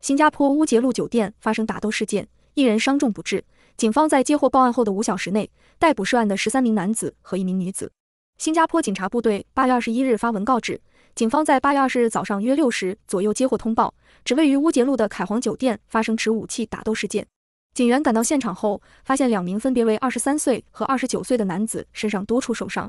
新加坡乌节路酒店发生打斗事件，一人伤重不治。警方在接获报案后的五小时内，逮捕涉案的十三名男子和一名女子。新加坡警察部队八月二十一日发文告知，警方在八月二十日早上约六时左右接获通报，指位于乌节路的凯皇酒店发生持武器打斗事件。警员赶到现场后，发现两名分别为二十三岁和二十九岁的男子身上多处受伤，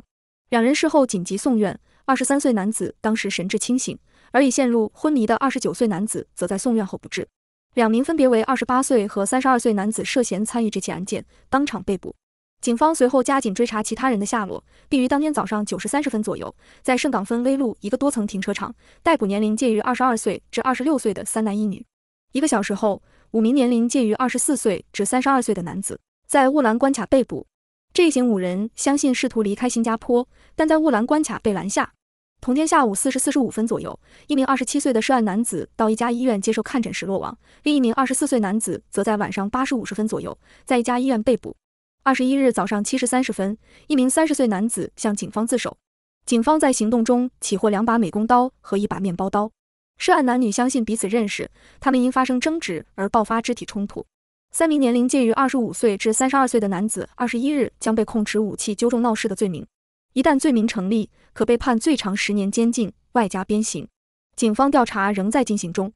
两人事后紧急送院。二十三岁男子当时神志清醒。而已陷入昏迷的二十九岁男子，则在送院后不治。两名分别为二十八岁和三十二岁男子涉嫌参与这起案件，当场被捕。警方随后加紧追查其他人的下落，并于当天早上九时三十分左右，在圣港分威路一个多层停车场逮捕年龄介于二十二岁至二十六岁的三男一女。一个小时后，五名年龄介于二十四岁至三十二岁的男子在雾兰关卡被捕。这一行五人相信试图离开新加坡，但在雾兰关卡被拦下。同天下午四时四十五分左右，一名二十七岁的涉案男子到一家医院接受看诊时落网；另一名二十四岁男子则在晚上八时五十分左右在一家医院被捕。二十一日早上七时三十分，一名三十岁男子向警方自首。警方在行动中起获两把美工刀和一把面包刀。涉案男女相信彼此认识，他们因发生争执而爆发肢体冲突。三名年龄介于二十五岁至三十二岁的男子，二十一日将被控持武器纠众闹事的罪名。一旦罪名成立，可被判最长十年监禁，外加鞭刑。警方调查仍在进行中。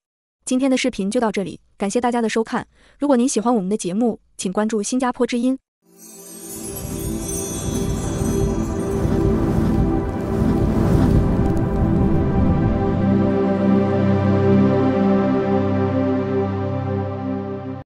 今天的视频就到这里，感谢大家的收看。如果您喜欢我们的节目，请关注《新加坡之音》。